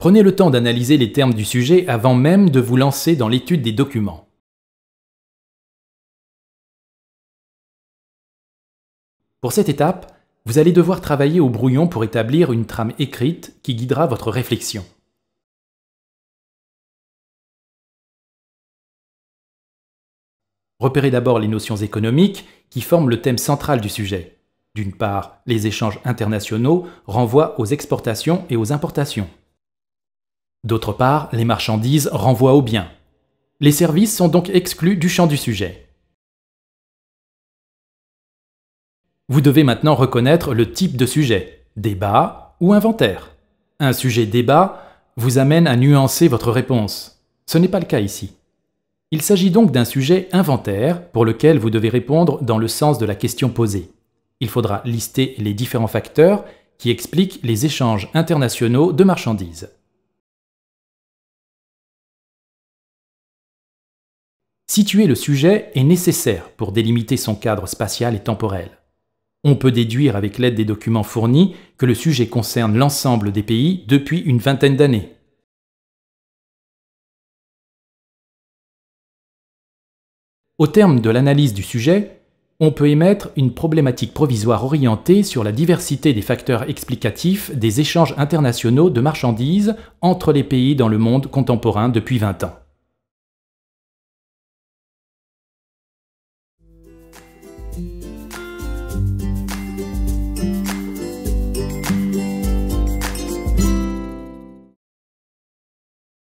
Prenez le temps d'analyser les termes du sujet avant même de vous lancer dans l'étude des documents. Pour cette étape, vous allez devoir travailler au brouillon pour établir une trame écrite qui guidera votre réflexion. Repérez d'abord les notions économiques qui forment le thème central du sujet. D'une part, les échanges internationaux renvoient aux exportations et aux importations. D'autre part, les marchandises renvoient aux biens. Les services sont donc exclus du champ du sujet. Vous devez maintenant reconnaître le type de sujet, débat ou inventaire. Un sujet débat vous amène à nuancer votre réponse. Ce n'est pas le cas ici. Il s'agit donc d'un sujet inventaire pour lequel vous devez répondre dans le sens de la question posée. Il faudra lister les différents facteurs qui expliquent les échanges internationaux de marchandises. Situer le sujet est nécessaire pour délimiter son cadre spatial et temporel. On peut déduire avec l'aide des documents fournis que le sujet concerne l'ensemble des pays depuis une vingtaine d'années. Au terme de l'analyse du sujet, on peut émettre une problématique provisoire orientée sur la diversité des facteurs explicatifs des échanges internationaux de marchandises entre les pays dans le monde contemporain depuis 20 ans.